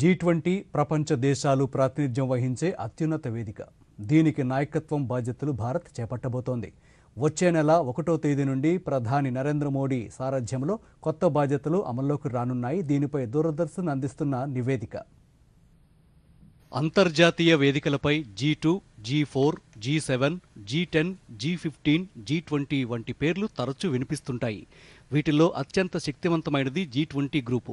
G twenty ప్రపంచ దేశాలు ప్రాతినిధ్యం వహించే అత్యున్నత వేదిక దీనికి నాయకత్వం బాధ్యతలు భారత్ చేపట్టబోతోంది వచ్చే నెల ఒకటో తేదీ నుండి ప్రధాని నరేంద్ర మోడీ సారథ్యంలో కొత్త బాధ్యతలు అమల్లోకి రానున్నాయి దీనిపై దూరదర్శన్ అందిస్తున్న నివేదిక అంతర్జాతీయ వేదికలపై G two G four G seven G ten G fifteen G twenty వంటి పేర్లు తరచూ వినిపిస్తుంటాయి వీటిల్లో అత్యంత శక్తివంతమైనది జీ ట్వంటీ గ్రూపు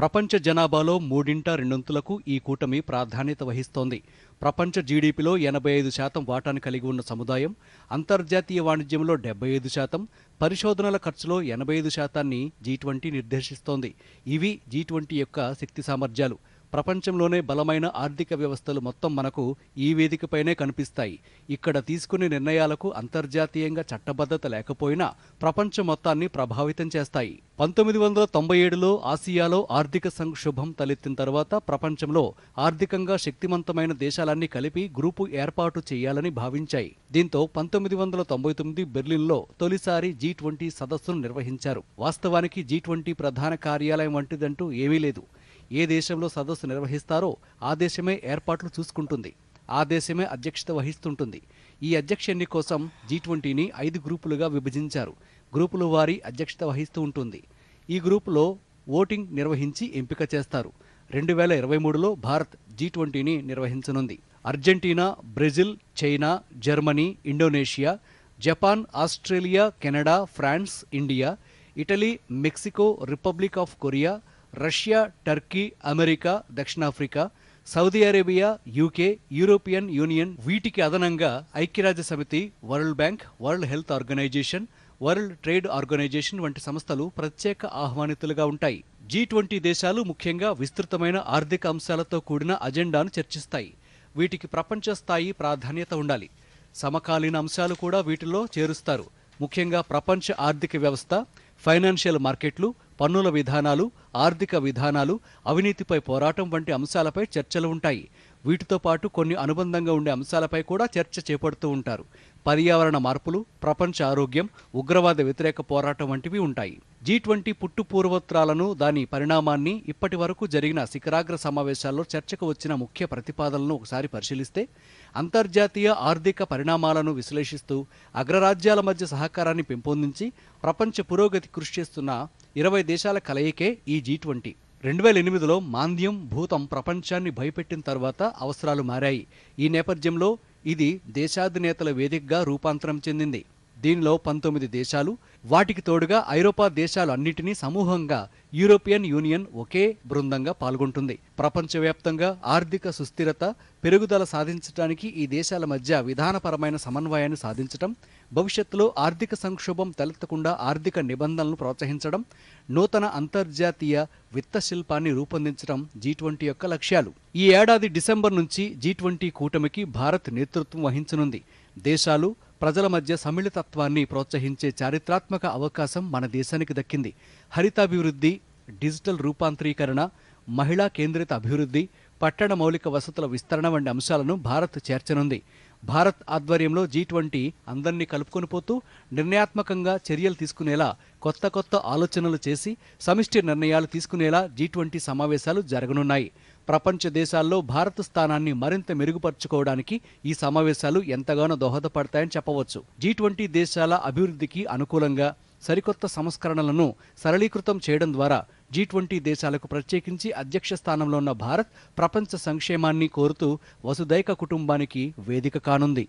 ప్రపంచ జనాభాలో మూడింట రెండొంతులకు ఈ కూటమి ప్రాధాన్యత వహిస్తోంది ప్రపంచ జీడీపీలో ఎనభై ఐదు శాతం వాటాను కలిగి ఉన్న సముదాయం అంతర్జాతీయ వాణిజ్యంలో డెబ్బై ఐదు శాతం పరిశోధనల ఖర్చులో ఎనభై ఐదు శాతాన్ని జీ ట్వంటీ నిర్దేశిస్తోంది ఇవి జీ ట్వంటీ యొక్క శక్తి సామర్థ్యాలు ప్రపంచంలోనే బలమైన ఆర్థిక వ్యవస్థలు మొత్తం మనకు ఈ వేదికపైనే కనిపిస్తాయి ఇక్కడ తీసుకునే నిర్ణయాలకు అంతర్జాతీయంగా చట్టబద్ధత లేకపోయినా ప్రపంచం మొత్తాన్ని ప్రభావితం చేస్తాయి పంతొమ్మిది వందల తొంభై ఏడులో ఆసియాలో ఆర్థిక సంక్షోభం తలెత్తిన తర్వాత ప్రపంచంలో ఆర్థికంగా శక్తిమంతమైన దేశాలన్నీ కలిపి గ్రూపు ఏర్పాటు చేయాలని భావించాయి దీంతో పంతొమ్మిది వందల తొంభై తొమ్మిది బెర్లిన్లో తొలిసారి జీ ట్వంటీ సదస్సును నిర్వహించారు వాస్తవానికి జీ ట్వంటీ ప్రధాన కార్యాలయం వంటిదంటూ ఏమీ లేదు ఏ దేశంలో సదస్సు నిర్వహిస్తారో ఆ దేశమే ఏర్పాట్లు చూసుకుంటుంది ఆ దేశమే అధ్యక్షత వహిస్తుంటుంది ఈ అధ్యక్ష ఎన్ని కోసం జీ ట్వంటీని ఐదు గ్రూపులుగా విభజించారు గ్రూపుల వారి అధ్యక్షత వహిస్తూ ఉంటుంది ఈ గ్రూపులో ఓటింగ్ నిర్వహించి ఎంపిక చేస్తారు రెండు వేల ఇరవై మూడులో భారత్ జీ ట్వంటీని నిర్వహించనుంది Argentina Brazil China Germany Indonesia Japan Australia Canada France India Italy Mexico Republic of Korea Russia Turkey America దక్షిణాఫ్రికా Saudi Arabia UK European Union వీటికి అదనంగా ఐక్యరాజ్య సమితి World Bank World Health Organization World Trade Organization వంటి సంస్థలు ప్రత్యేక ఆహ్వానితులుగా ఉంటాయి G twenty దేశాలు ముఖ్యంగా విస్తృతమైన ఆర్థిక అంశాలతో కూడిన అజెండాను చర్చిస్తాయి వీటికి ప్రపంచ స్థాయి ప్రాధాన్యత ఉండాలి సమకాలీన అంశాలు కూడా వీటిలో చేరుస్తారు ముఖ్యంగా ప్రపంచ ఆర్థిక వ్యవస్థ ఫైనాన్షియల్ మార్కెట్లు పన్నుల విధానాలు ఆర్థిక విధానాలు అవినీతిపై పోరాటం వంటి అంశాలపై చర్చలు ఉంటాయి వీటితో పాటు కొన్ని అనుబంధంగా ఉండే అంశాలపై కూడా చర్చ చేపడుతూ ఉంటారు పర్యావరణ మార్పులు ప్రపంచ ఆరోగ్యం ఉగ్రవాద వ్యతిరేక పోరాటం వంటివి ఉంటాయి జీ ట్వంటీ పుట్టు దాని పరిణామాన్ని ఇప్పటి వరకు జరిగిన శిఖరాగ్ర సమావేశాల్లో చర్చకు వచ్చిన ముఖ్య ప్రతిపాదనలను ఒకసారి పరిశీలిస్తే అంతర్జాతీయ ఆర్థిక పరిణామాలను విశ్లేషిస్తూ అగ్రరాజ్యాల మధ్య సహకారాన్ని పెంపొందించి ప్రపంచ పురోగతి కృషి చేస్తున్న ఇరవై దేశాల కలయికే ఈ జీ ట్వంటీ రెండు వేల ఎనిమిదిలో మాంద్యం భూతం ప్రపంచాన్ని భయపెట్టిన తర్వాత అవసరాలు మారాయి ఈ నేపథ్యంలో ఇది దేశాధినేతల వేదికగా రూపాంతరం చెందింది దీనిలో పంతొమ్మిది దేశాలు వాటికి తోడుగా ఐరోపా దేశాలు అన్నిటినీ సమూహంగా యూరోపియన్ యూనియన్ ఒకే బృందంగా పాల్గొంటుంది ప్రపంచవ్యాప్తంగా ఆర్థిక సుస్థిరత పెరుగుదల సాధించడానికి ఈ దేశాల మధ్య విధానపరమైన సమన్వయాన్ని సాధించడం భవిష్యత్తులో ఆర్థిక సంక్షోభం తలెత్తకుండా ఆర్థిక నిబంధనలను ప్రోత్సహించడం నూతన అంతర్జాతీయ విత్త శిల్పాన్ని రూపొందించడం జీ ట్వంటీ యొక్క లక్ష్యాలు ఈ ఏడాది డిసెంబర్ నుంచి జీ ట్వంటీ కూటమికి భారత్ నేతృత్వం వహించనుంది దేశాలు ప్రజల మధ్య సమ్మిళితత్వాన్ని ప్రోత్సహించే చారిత్రాత్మక అవకాశం మన దేశానికి దక్కింది హరితాభివృద్ధి డిజిటల్ రూపాంతరీకరణ మహిళా కేంద్రిత అభివృద్ధి పట్టణ మౌలిక వసతుల విస్తరణ వంటి అంశాలను భారత్ చేర్చనుంది భారత్ ఆధ్వర్యంలో జీ ట్వంటీ అందరినీ కలుపుకొని పోతూ నిర్ణయాత్మకంగా చర్యలు తీసుకునేలా కొత్త కొత్త ఆలోచనలు చేసి సమిష్టి నిర్ణయాలు తీసుకునేలా జీ ట్వంటీ సమావేశాలు జరగనున్నాయి ప్రపంచ దేశాల్లో భారత స్థానాన్ని మరింత మెరుగుపరుచుకోవడానికి ఈ సమావేశాలు ఎంతగానో దోహదపడతాయని చెప్పవచ్చు జీ ట్వంటీ దేశాల అభివృద్ధికి అనుకూలంగా సరికొత్త సంస్కరణలను సరళీకృతం చేయడం ద్వారా జీ ట్వంటీ దేశాలకు ప్రత్యేకించి అధ్యక్ష స్థానంలో ఉన్న భారత్ ప్రపంచ సంక్షేమాన్ని కోరుతూ వసుదైక కుటుంబానికి వేదిక కానుంది